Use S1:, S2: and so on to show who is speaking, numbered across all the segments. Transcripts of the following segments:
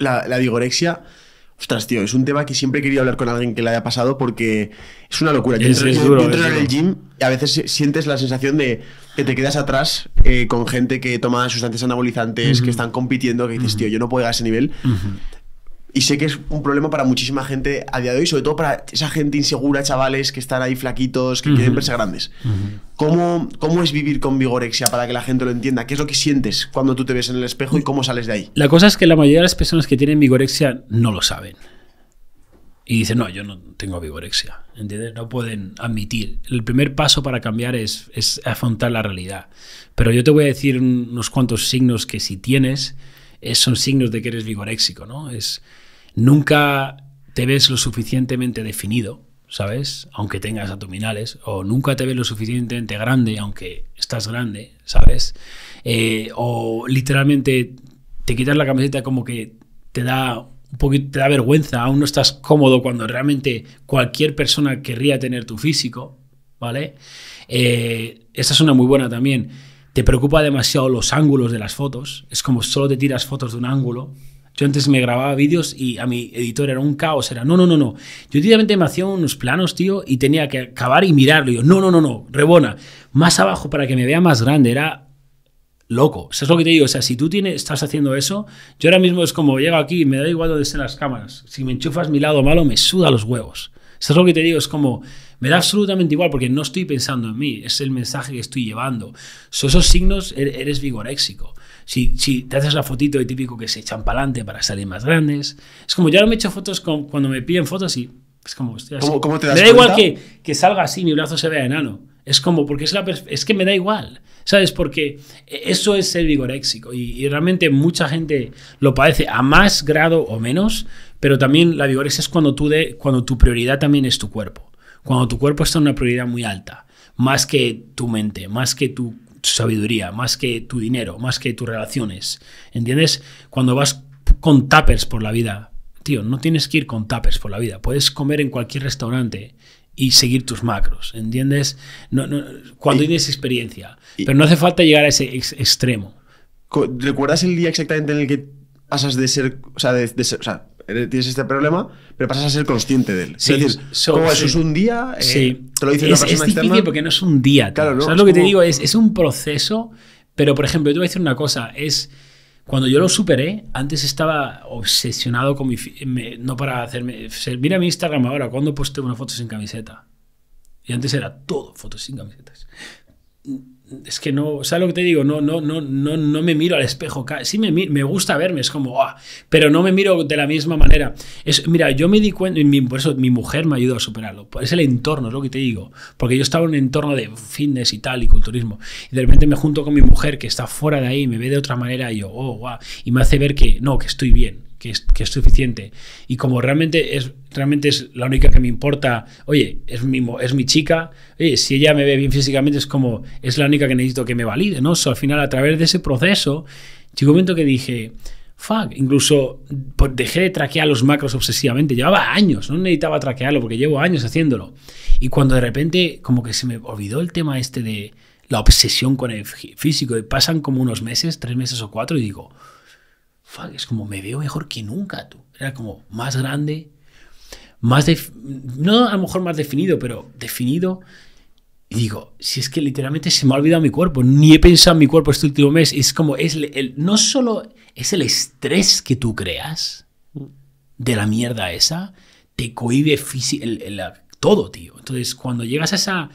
S1: la, digorexia, Ostras, tío, es un tema que siempre he querido hablar con alguien que le haya pasado porque es una locura. Yo en el gym y a veces sientes la sensación de que te quedas atrás eh, con gente que toma sustancias anabolizantes, que están compitiendo, que dices, tío, yo no puedo llegar a ese nivel. Y sé que es un problema para muchísima gente a día de hoy, sobre todo para esa gente insegura, chavales que están ahí flaquitos, que quieren verse grandes. ¿Cómo, es vivir con vigorexia para que la gente lo entienda? ¿Qué es lo que sientes cuando tú te ves en el espejo y cómo sales de ahí?
S2: La cosa es que la mayoría de las personas que tienen vigorexia no
S1: lo saben. Y dicen, no, yo no tengo vigorexia.
S2: ¿Entiendes? No pueden admitir. El primer paso para cambiar es, es afrontar la realidad. Pero yo te voy a decir unos cuantos signos que si tienes es, son signos de que eres vigoréxico, ¿no? Es, nunca te ves lo suficientemente definido, ¿sabes? Aunque tengas abdominales, o nunca te ves lo suficientemente grande, aunque estás grande, ¿sabes? Eh, o literalmente te quitas la camiseta como que te da un poquito, vergüenza, aún no estás cómodo cuando realmente cualquier persona querría tener tu físico, ¿vale? Eh, esta es una muy buena también te preocupa demasiado los ángulos de las fotos, es como solo te tiras fotos de un ángulo. Yo antes me grababa vídeos y a mi editor era un caos, era no, no, no, no. Yo directamente me hacía unos planos, tío, y tenía que acabar y mirarlo. Y yo, no, no, no, no, rebona, más abajo para que me vea más grande, era loco. Eso es lo que te digo, o sea, si tú tienes, estás haciendo eso, yo ahora mismo es como llego aquí, y me da igual donde estén las cámaras. Si me enchufas mi lado malo, me suda los huevos. Eso es lo que te digo, es como, me da absolutamente igual porque no estoy pensando en mí, es el mensaje que estoy llevando. So, esos signos, er, eres vigoréxico. Si, si, te haces la fotito de típico que se echan para adelante para salir más grandes. Es como, yo ahora me echo fotos con, cuando me piden fotos y es como, estoy me da igual que, que salga así, mi brazo se vea enano. Es como, porque es, la es que me da igual, ¿sabes? Porque e, eso es el vigoréxico y, y, realmente mucha gente lo padece a más grado o menos, pero también la vigorexia es cuando, tú de, cuando tu prioridad también es tu cuerpo, cuando tu cuerpo está en una prioridad muy alta, más que tu mente, más que tu sabiduría, más que tu dinero, más que tus relaciones, ¿entiendes? Cuando vas con tapers por la vida, tío, no tienes que ir con tapers por la vida, puedes comer en cualquier restaurante y seguir tus macros, ¿entiendes? cuando eh, tienes experiencia. pero no
S1: hace falta llegar a ese extremo. ¿Recuerdas el día exactamente en el que pasas de ser, o sea, tienes este problema, pero pasas a ser consciente de él. Sí, es eso es un
S2: día, eh, sí. te lo dice es, difícil porque no es un día. Claro, ¿Sabes lo que te digo? Es, es, un proceso, pero por ejemplo, yo te voy a decir una cosa, es cuando yo lo superé, antes estaba obsesionado con mi... no para hacerme... Mira mi Instagram ahora, ¿cuándo posteo una foto sin camiseta? Y antes era todo fotos sin camisetas es que no, ¿sabes lo que te digo? No, no, no, no, no me miro al espejo. Sí me, me gusta verme, es como, guau, pero no me miro de la misma manera. Es, mira, yo me di cuenta, y por eso mi mujer me ayudó a superarlo. Es el entorno, es lo que te digo. Porque yo estaba en un entorno de fitness y tal, y culturismo. Y de repente me junto con mi mujer que está fuera de ahí, me ve de otra manera, y yo, oh, Y me hace ver que no, que estoy bien que es, suficiente. Y como realmente es, realmente es la única que me importa, oye, es mi, es mi chica, oye, si ella me ve bien físicamente es como, es la única que necesito que me valide, ¿no? al final, a través de ese proceso, llegó un momento que dije, fuck, incluso pues, dejé de traquear los macros obsesivamente, llevaba años, no necesitaba traquearlo porque llevo años haciéndolo. Y cuando de repente como que se me olvidó el tema este de la obsesión con el físico y pasan como unos meses, tres meses o cuatro y digo, es como me veo mejor que nunca, tú. Era como más grande, más, no a lo mejor más definido, pero definido. Y digo, si es que literalmente se me ha olvidado mi cuerpo, ni he pensado en mi cuerpo este último mes. Es como, es el, no solo es el estrés que tú creas de la mierda esa, te cohibe el, todo, tío. Entonces, cuando llegas a esa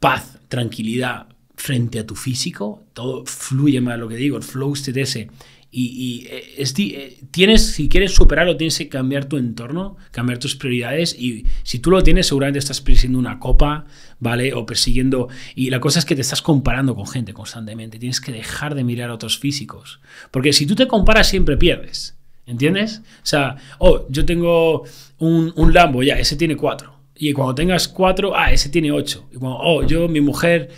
S2: paz, tranquilidad frente a tu físico, todo fluye más, lo que digo, el flow usted ese, y, eh, eh, tienes, si quieres superarlo, tienes que cambiar tu entorno, cambiar tus prioridades. Y si tú lo tienes, seguramente estás persiguiendo una copa, ¿vale? O persiguiendo. Y la cosa es que te estás comparando con gente constantemente. Tienes que dejar de mirar a otros físicos. Porque si tú te comparas, siempre pierdes. ¿Entiendes? O sea, oh, yo tengo un, Lambo, ya, ese tiene cuatro. Y cuando tengas cuatro, ah, ese tiene ocho. Y cuando, oh, yo, mi mujer,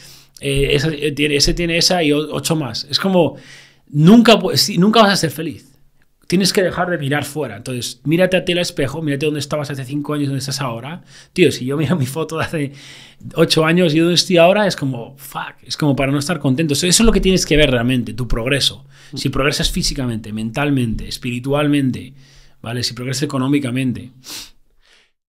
S2: eh, ese tiene esa y ocho más. Es como nunca, nunca vas a ser feliz. Tienes que dejar de mirar fuera. Entonces, mírate a ti el espejo, mírate dónde estabas hace cinco años, dónde estás ahora. Tío, si yo miro mi foto de hace 8 años y dónde estoy ahora, es como, fuck, es como para no estar contento. Eso es lo que tienes que ver realmente, tu progreso. Si progresas físicamente, mentalmente, espiritualmente, ¿vale? Si progresas económicamente,